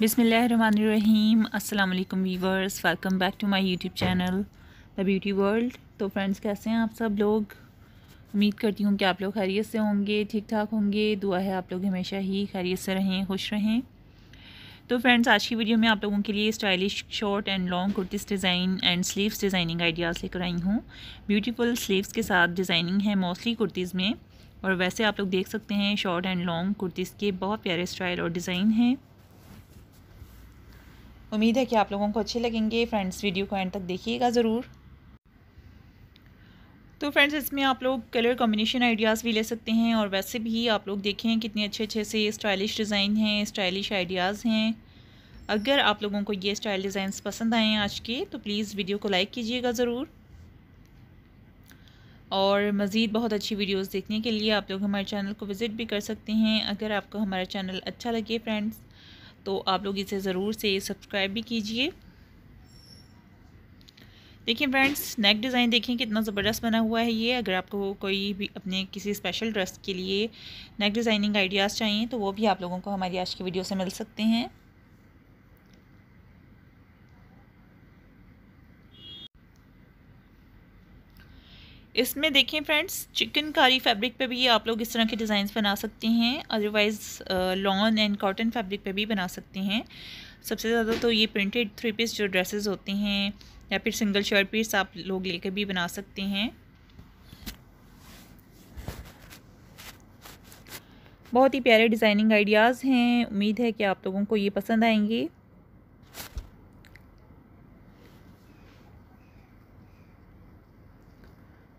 बिसमीम् अल्लाम viewers welcome back to my YouTube channel the beauty world तो friends कैसे हैं आप सब लोग उम्मीद करती हूँ कि आप लोग खैरियत से होंगे ठीक ठाक होंगे दुआ है आप लोग हमेशा ही खैरियत से रहें खुश रहें तो फ्रेंड्स आज की वीडियो में आप लोगों के लिए stylish short and long kurtis design and sleeves designing ideas लेकर आई हूँ ब्यूटीफुल स्लीव्स के साथ डिज़ाइनिंग है मोस्टली कुर्तीज़ में और वैसे आप लोग देख सकते हैं शॉर्ट एंड लॉन्ग कुर्तीज़ के बहुत प्यारे स्टाइल और डिज़ाइन हैं उम्मीद है कि आप लोगों को अच्छे लगेंगे फ्रेंड्स वीडियो को एंड तक देखिएगा ज़रूर तो फ्रेंड्स इसमें आप लोग कलर कॉम्बिनेशन आइडियाज़ भी ले सकते हैं और वैसे भी आप लोग देखें कितने अच्छे अच्छे से स्टाइलिश डिज़ाइन हैं स्टाइलिश आइडियाज़ हैं अगर आप लोगों को ये स्टाइल डिज़ाइन पसंद आए हैं आज के तो प्लीज़ वीडियो को लाइक कीजिएगा ज़रूर और मज़ीद बहुत अच्छी वीडियोज़ देखने के लिए आप लोग हमारे चैनल को विज़िट भी कर सकते हैं अगर आपको हमारा चैनल अच्छा लगे फ्रेंड्स तो आप लोग इसे ज़रूर से सब्सक्राइब भी कीजिए देखिए फ्रेंड्स नेक डिज़ाइन देखें कितना ज़बरदस्त बना हुआ है ये अगर आपको कोई भी अपने किसी स्पेशल ड्रेस के लिए नेक डिज़ाइनिंग आइडियाज़ चाहिए तो वो भी आप लोगों को हमारी आज की वीडियो से मिल सकते हैं इसमें देखें फ्रेंड्स चिकनकारी फैब्रिक पे भी आप लोग इस तरह के डिज़ाइंस बना सकते हैं otherwise lawn and cotton fabric पे भी बना सकते हैं सबसे ज़्यादा तो ये प्रिंटेड थ्री पीस जो ड्रेसेस होते हैं या फिर सिंगल शर्ट पीस आप लोग लेकर भी बना सकते हैं बहुत ही प्यारे डिज़ाइनिंग आइडियाज़ हैं उम्मीद है कि आप लोगों को ये पसंद आएंगे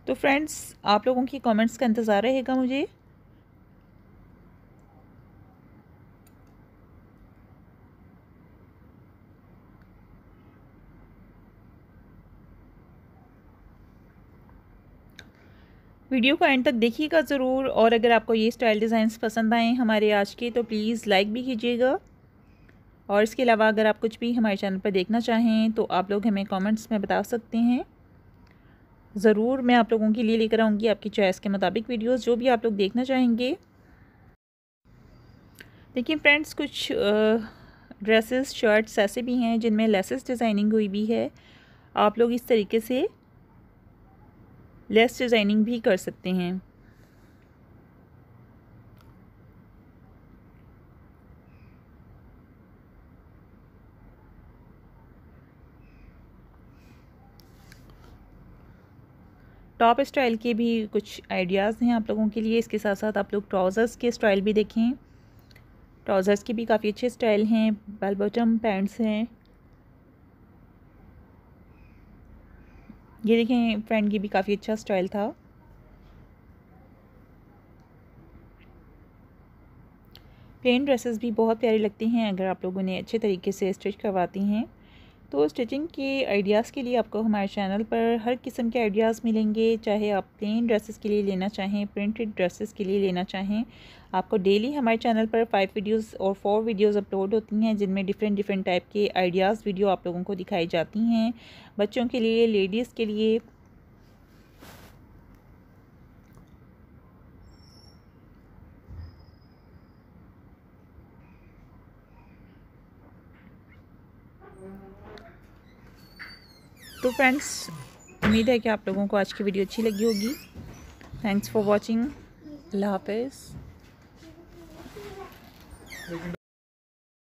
तो फ्रेंड्स आप लोगों की कमेंट्स का इंतज़ार रहेगा मुझे वीडियो को एंड तक देखिएगा ज़रूर और अगर आपको ये स्टाइल डिज़ाइंस पसंद आएँ हमारे आज के तो प्लीज़ लाइक भी कीजिएगा और इसके अलावा अगर आप कुछ भी हमारे चैनल पर देखना चाहें तो आप लोग हमें कमेंट्स में बता सकते हैं ज़रूर मैं आप लोगों के लिए लेकर आऊँगी आपकी चॉइस के मुताबिक वीडियोज़ जो भी आप लोग देखना चाहेंगे देखिए फ्रेंड्स कुछ ड्रेसेस शर्ट्स ऐसे भी हैं जिनमें लेसेस डिज़ाइनिंग हुई भी है आप लोग इस तरीके से लेस डिज़ाइनिंग भी कर सकते हैं टॉप स्टाइल के भी कुछ आइडियाज़ हैं आप लोगों के लिए इसके साथ साथ आप लोग ट्राउज़र्स के स्टाइल भी देखें ट्राउज़र्स के भी काफ़ी अच्छे स्टाइल हैं बेल बॉटम पैंट्स हैं ये देखें फ्रेंड की भी काफ़ी अच्छा स्टाइल था प्लेन ड्रेसेस भी बहुत प्यारी लगती हैं अगर आप लोग उन्हें अच्छे तरीके से स्टिच करवाती हैं तो स्टिचिंग के आइडियाज़ के लिए आपको हमारे चैनल पर हर किस्म के आइडियाज़ मिलेंगे चाहे आप प्लेन ड्रेसेस के लिए लेना चाहें प्रिंटेड ड्रेसेस के लिए लेना चाहें आपको डेली हमारे चैनल पर फाइव वीडियोस और फोर वीडियोस अपलोड होती हैं जिनमें डिफरेंट डिफरेंट टाइप के आइडियाज़ वीडियो आप लोगों को दिखाई जाती हैं बच्चों के लिए लेडीज़ के लिए तो फ्रेंड्स उम्मीद है कि आप लोगों को आज की वीडियो अच्छी लगी होगी थैंक्स फॉर वॉचिंग अल्लाह